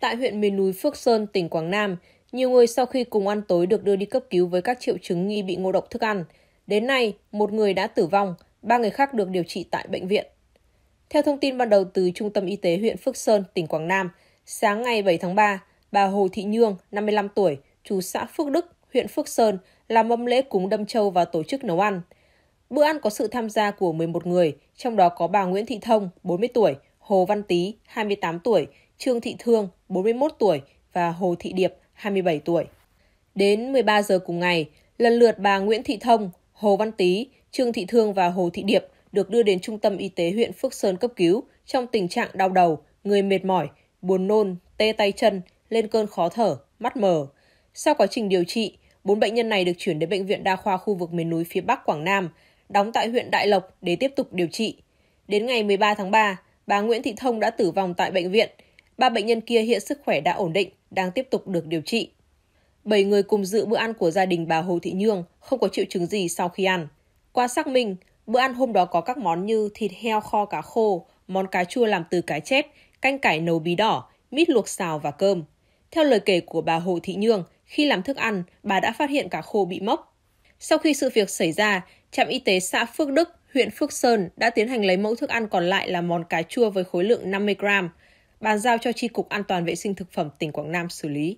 Tại huyện miền núi Phước Sơn, tỉnh Quảng Nam, nhiều người sau khi cùng ăn tối được đưa đi cấp cứu với các triệu chứng nghi bị ngộ độc thức ăn. Đến nay, một người đã tử vong, ba người khác được điều trị tại bệnh viện. Theo thông tin ban đầu từ Trung tâm Y tế huyện Phước Sơn, tỉnh Quảng Nam, sáng ngày 7 tháng 3, bà Hồ Thị Nhương, 55 tuổi, chú xã Phước Đức, huyện Phước Sơn, làm mâm lễ cúng đâm châu và tổ chức nấu ăn. Bữa ăn có sự tham gia của 11 người, trong đó có bà Nguyễn Thị Thông, 40 tuổi, Hồ Văn Tý, 28 tuổi, Trương Thị Thương, 41 tuổi và Hồ Thị Điệp, 27 tuổi. Đến 13 giờ cùng ngày, lần lượt bà Nguyễn Thị Thông, Hồ Văn Tý, Trương Thị Thương và Hồ Thị Điệp được đưa đến Trung tâm Y tế huyện Phước Sơn cấp cứu trong tình trạng đau đầu, người mệt mỏi, buồn nôn, tê tay chân, lên cơn khó thở, mắt mờ. Sau quá trình điều trị, bốn bệnh nhân này được chuyển đến Bệnh viện Đa khoa khu vực miền núi phía Bắc Quảng Nam, đóng tại huyện Đại Lộc để tiếp tục điều trị. Đến ngày 13 tháng 3, bà Nguyễn Thị Thông đã tử vong tại bệnh viện, Ba bệnh nhân kia hiện sức khỏe đã ổn định, đang tiếp tục được điều trị. Bảy người cùng dự bữa ăn của gia đình bà Hồ Thị Nhương không có triệu chứng gì sau khi ăn. Qua xác minh, bữa ăn hôm đó có các món như thịt heo kho cá khô, món cá chua làm từ cá chép, canh cải nấu bí đỏ, mít luộc xào và cơm. Theo lời kể của bà Hồ Thị Nhương, khi làm thức ăn, bà đã phát hiện cá khô bị mốc. Sau khi sự việc xảy ra, trạm y tế xã Phước Đức, huyện Phước Sơn đã tiến hành lấy mẫu thức ăn còn lại là món cá chua với khối lượng 50 gram, bàn giao cho Tri Cục An toàn Vệ sinh Thực phẩm tỉnh Quảng Nam xử lý.